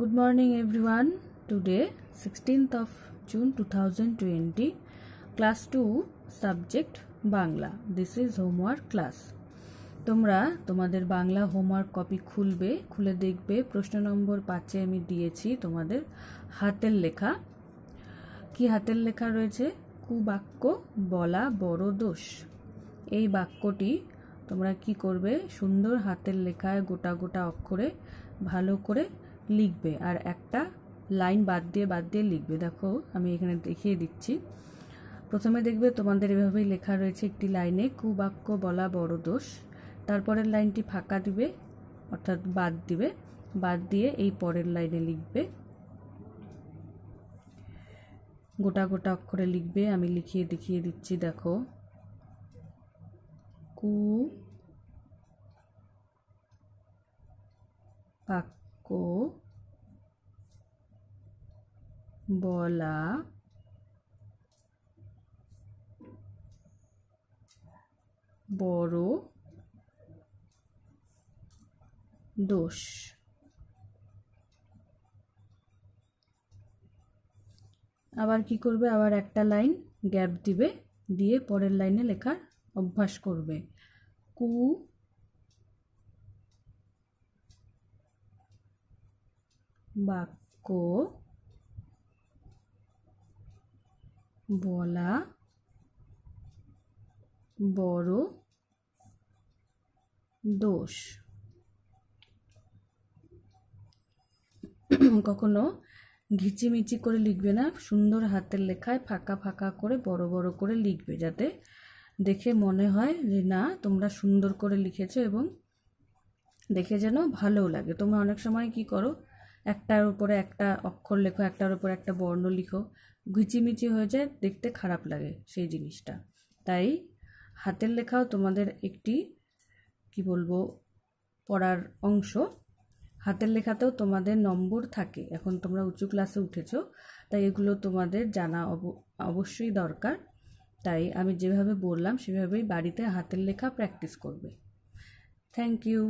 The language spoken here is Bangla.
good morning good today everyone of June two thousand twenty class two subject Bangla this is homework class তোমরা তোমাদের বাংলা হোমওয়ার্ক কপি খুলবে খুলে দেখবে প্রশ্ন নম্বর পাঁচে আমি দিয়েছি তোমাদের হাতের লেখা কি হাতের লেখা রয়েছে কুবাক্য বলা বড় দোষ এই বাক্যটি তোমরা কি করবে সুন্দর হাতের লেখায় গোটা গোটা অক্ষরে ভালো করে লিখবে আর একটা লাইন বাদ দিয়ে বাদ দিয়ে লিখবে দেখো আমি এখানে দেখিয়ে দিচ্ছি প্রথমে দেখবে তোমাদের এভাবেই লেখা রয়েছে একটি লাইনে কুবাক্য বলা বড় দোষ তারপরের লাইনটি ফাঁকা দিবে অর্থাৎ বাদ দিবে বাদ দিয়ে এই পরের লাইনে লিখবে গোটা গোটা অক্ষরে লিখবে আমি লিখিয়ে দেখিয়ে দিচ্ছি দেখো কু পাক বাক্য বলা বড় দোষ আবার কি করবে আবার একটা লাইন গ্যাপ দিবে দিয়ে পরের লাইনে লেখার অভ্যাস করবে কু বাক্য বলা বড় দোষ কখনো ঘিচিমিচি করে লিখবে না সুন্দর হাতের লেখায় ফাঁকা ফাঁকা করে বড় বড় করে লিখবে যাতে দেখে মনে হয় যে না তোমরা সুন্দর করে লিখেছো এবং দেখে যেন ভালো লাগে তোমরা অনেক সময় কি করো একটার উপরে একটা অক্ষর লেখো একটার উপরে একটা বর্ণ লিখো ঘিচিমিচি হয়ে যায় দেখতে খারাপ লাগে সেই জিনিসটা তাই হাতের লেখাও তোমাদের একটি কি বলবো পড়ার অংশ হাতের লেখাতেও তোমাদের নম্বর থাকে এখন তোমরা উঁচু ক্লাসে উঠেছো তাই এগুলো তোমাদের জানা অব অবশ্যই দরকার তাই আমি যেভাবে বললাম সেভাবেই বাড়িতে হাতের লেখা প্র্যাকটিস করবে থ্যাংক ইউ